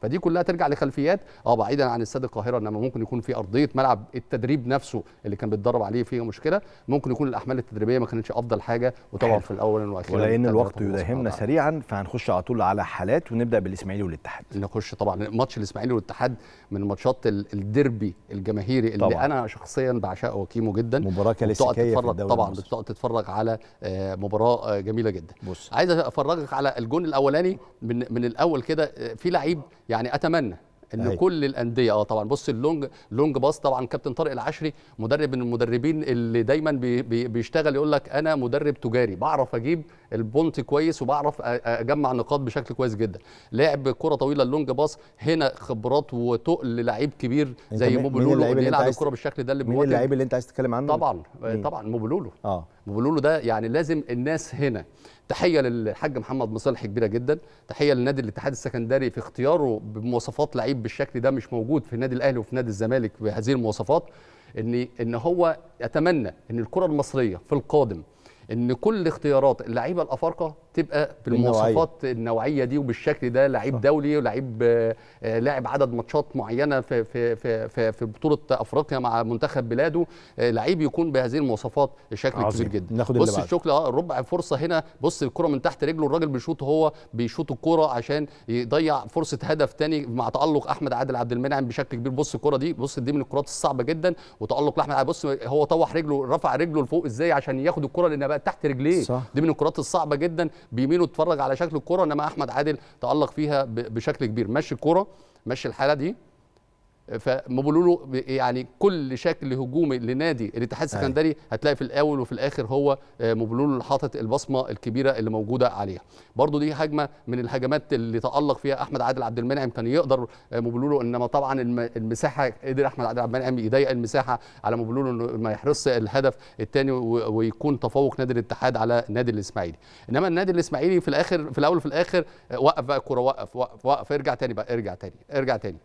فدي كلها ترجع لخلفيات اه بعيدا عن استاد القاهره انما ممكن يكون في ارضيه ملعب التدريب نفسه اللي كان بيتدرب عليه فيها مشكله ممكن يكون الاحمال التدريبيه ما كانتش افضل حاجه وطبعا في الاول والاخير ولان الوقت يداهمنا سريعا فهنخش على طول على حالات ونبدا بالاسماعيلي والاتحاد نخش طبعا ماتش الاسماعيلي والاتحاد من ماتشات الديربي الجماهيري اللي طبعا. انا شخصيا بعشقه وكيمو جدا مباراه كلاسيكيه طبعا بتقعد تتفرج على آه، مباراه آه، جميله جدا بص عايز افرجك على الجون الاولاني من من الاول كده آه، في لعيب يعني اتمنى ان أي. كل الانديه اه طبعا بص اللونج لونج باص طبعا كابتن طارق العشري مدرب من المدربين اللي دايما بي بيشتغل يقول لك انا مدرب تجاري بعرف اجيب البونت كويس وبعرف اجمع نقاط بشكل كويس جدا لعب كره طويله اللونج باص هنا خبرات وتقل لعيب كبير زي موبلولو اللي بيلعب الكره بالشكل ده اللي مين اللعيب اللي انت عايز تتكلم عنه طبعا مين؟ طبعا موبلولو اه بقول له ده يعني لازم الناس هنا تحيه للحاج محمد مصالح كبيره جدا تحيه لنادي الاتحاد السكندري في اختياره بمواصفات لعيب بالشكل ده مش موجود في النادي الاهلي وفي نادي الزمالك بهذه المواصفات ان ان هو يتمنى ان الكره المصريه في القادم ان كل اختيارات اللعيبه الافارقه تبقى بالمواصفات النوعيه دي وبالشكل ده لعيب دولي ولعيب آه، لاعب عدد ماتشات معينه في في في في بطوله افريقيا مع منتخب بلاده آه، لعيب يكون بهذه المواصفات بشكل كبير جدا ناخد بص الشكل اه ربع فرصه هنا بص الكره من تحت رجله الراجل بيشوط هو بيشوط الكره عشان يضيع فرصه هدف ثاني مع تالق احمد عادل عبد المنعم بشكل كبير بص الكره دي بص دي من الكرات الصعبه جدا وتالق لاحمد بص هو طوح رجله رفع رجله لفوق ازاي عشان ياخد الكره لانها بقت تحت رجليه دي من الكرات الصعبه جدا بيمينه اتفرج على شكل الكره انما احمد عادل تالق فيها بشكل كبير مشي الكره مشي الحاله دي فما بيقولوا يعني كل شكل هجومي لنادي الاتحاد السكندري أيوة. هتلاقي في الاول وفي الاخر هو آه، مبلول اللي حاطط البصمه الكبيره اللي موجوده عليها برضو دي هجمه من الهجمات اللي تالق فيها احمد عادل عبد المنعم كان يقدر آه، مبلولو انما طبعا المساحه قدر احمد عادل عبد المنعم يضيق المساحه على مبلولو انه ما يحرص الهدف الثاني ويكون تفوق نادي الاتحاد على نادي الاسماعيلي انما النادي الاسماعيلي في الاخر في الاول وفي الاخر آه، وقف بقى الكوره وقف وقف وقف ارجع تاني بقى ارجع تاني ارجع تاني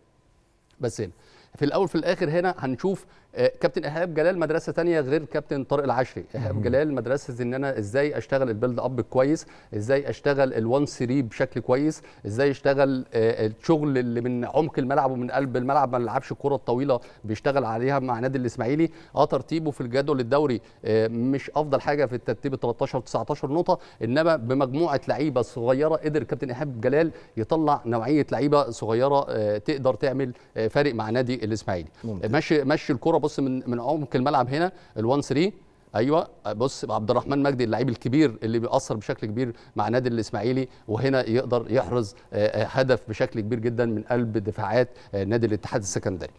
بس هنا في الاول في الاخر هنا هنشوف آه، كابتن ايهاب جلال مدرسه تانية غير كابتن طارق العشري ايهاب جلال مدرسه ان انا ازاي اشتغل البيلد اب كويس ازاي اشتغل ال1 3 بشكل كويس ازاي اشتغل آه، الشغل اللي من عمق الملعب ومن قلب الملعب ما نلعبش الكره الطويله بيشتغل عليها مع نادي الاسماعيلي اه ترتيبه في الجدول الدوري آه، مش افضل حاجه في الترتيب 13 19 نقطه انما بمجموعه لعيبه صغيره قدر كابتن ايهاب جلال يطلع نوعيه لعيبه صغيره تقدر تعمل فارق مع نادي الاسماعيلي ماشي ماشي الكره بص من من عمق الملعب هنا ال1 3 ايوه بص عبد الرحمن مجدي اللعيب الكبير اللي بيأثر بشكل كبير مع نادي الاسماعيلي وهنا يقدر يحرز آه، آه، هدف بشكل كبير جدا من قلب دفاعات آه، نادي الاتحاد السكندري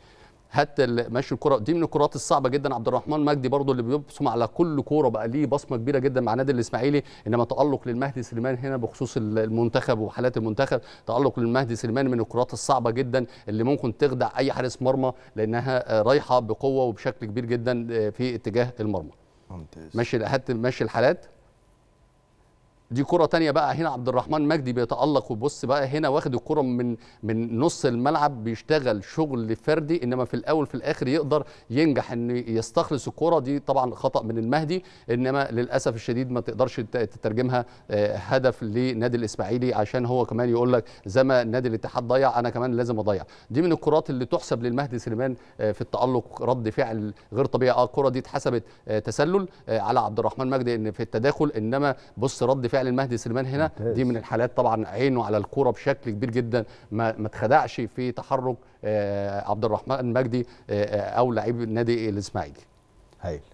حتى ماشي الكره دي من الكرات الصعبه جدا عبد الرحمن مجدي برضو اللي بيبصم على كل كوره بقى ليه بصمه كبيره جدا مع نادي الاسماعيلي انما تالق للمهدي سليمان هنا بخصوص المنتخب وحالات المنتخب تالق للمهدي سليمان من الكرات الصعبه جدا اللي ممكن تخدع اي حارس مرمى لانها رايحه بقوه وبشكل كبير جدا آه، في اتجاه المرمى ممتاز ماشي ماشي الحالات دي كرة تانية بقى هنا عبد الرحمن مجدي بيتألق وبص بقى هنا واخد الكرة من من نص الملعب بيشتغل شغل فردي انما في الاول في الاخر يقدر ينجح ان يستخلص الكرة دي طبعا خطأ من المهدي انما للاسف الشديد ما تقدرش تترجمها آه، هدف لنادي الاسماعيلي عشان هو كمان يقول لك زي ما نادي الاتحاد ضيع انا كمان لازم اضيع دي من الكرات اللي تحسب للمهدي سليمان آه، في التألق رد فعل غير طبيعي اه الكرة دي اتحسبت آه، تسلل على عبد الرحمن مجدي ان في التداخل انما بص رد فعل فعل المهدي سليمان هنا دي من الحالات طبعا عينه على الكوره بشكل كبير جدا ما ما اتخدعش في تحرك آه، عبد الرحمن مجدي آه، آه، او لعيب نادي الاسماعيلي هايل